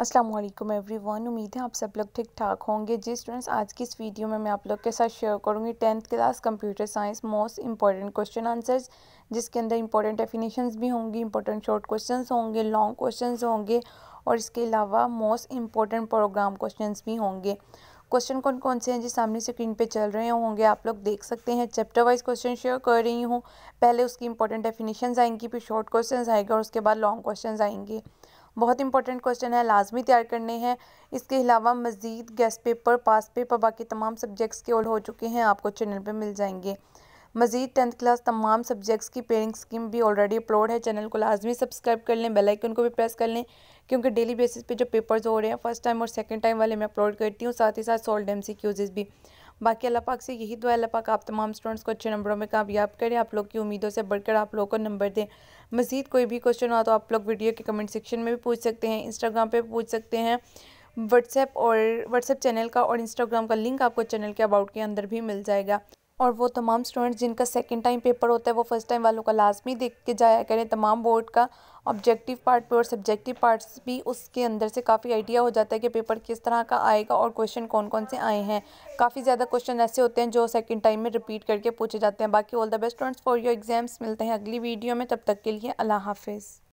अस्सलाम वालेकुम वन उम्मीद है आप सब लोग ठीक ठाक होंगे जी स्टूडेंट्स आज की इस वीडियो में मैं आप लोग के साथ शेयर करूंगी tenth class computer science most important question answers जिसके अंदर इंपॉर्टेंट डेफिनेशंस भी होंगी इंपॉर्टेंट शॉर्ट क्वेश्चंस होंगे लॉन्ग क्वेश्चंस होंगे और इसके अलावा मोस्ट इंपॉर्टेंट प्रोग्राम क्वेश्चन भी होंगे क्वेश्चन कौन कौन से हैं जी सामने स्क्रीन पे चल रहे होंगे आप लोग देख सकते हैं चैप्टर वाइज क्वेश्चन शेयर कर रही हूँ पहले उसकी इंपॉर्टेंट डेफिनेशंस आएंगी फिर शॉर्ट क्वेश्चंस आएंगे और उसके बाद लॉन्ग क्वेश्चंस आएंगे बहुत इंपॉर्टेंट क्वेश्चन है लाजमी तैयार करने हैं इसके अलावा मज़ीद गेस्ट पेपर पास पेपर बाकी तमाम सब्जेक्ट्स के ओल्ड हो चुके हैं आपको चैनल पर मिल जाएंगे मज़ीद टेंथ क्लास तमाम सब्जेक्ट्स की पेयरिंग स्कीम भी ऑलरेडी अपलोड है चैनल को लाजमी सब्सक्राइब कर लें बेलाइकन को भी प्रेस कर लें क्योंकि डेली बेसिस पे जो पेपर्स हो रहे हैं फर्स्ट टाइम और सेकंड टाइम वाले मैं अपलोड करती हूँ साथ ही साथ सोल्ड एम सी क्यूजेज़ भी बाकी अल्लाह पाक से यही दुआ अल्लाह पाक आप तमाम स्टूडेंट्स को अच्छे नंबरों में कामयाब करें आप लोग की उम्मीदों से बढ़कर आप लोगों को नंबर दें मज़ीद कोई भी क्वेश्चन हो तो आप लोग वीडियो के कमेंट सेक्शन में भी पूछ सकते हैं इंस्टाग्राम पर पूछ सकते हैं व्हाट्सएप और व्हाट्सएप चैनल का और इंस्टाग्राम का लिंक आपको चैनल के अबाउट के अंदर भी मिल जाएगा और वो तमाम स्टूडेंट्स जिनका सेकेंड टाइम पेपर होता है वो फर्स्ट टाइम वालों का लाजमी देख के जाया करें तमाम बोर्ड का ऑब्जेक्टिव पार्ट भी और सब्जेक्टिव पार्ट्स भी उसके अंदर से काफ़ी आइडिया हो जाता है कि पेपर किस तरह का आएगा और क्वेश्चन कौन कौन से आए हैं काफ़ी ज़्यादा क्वेश्चन ऐसे होते हैं जो सेकेंड टाइम में रिपीट करके पूछे जाते हैं बाकी all the best students for your exams मिलते हैं अगली वीडियो में तब तक के लिए अल्लाह हाफिज़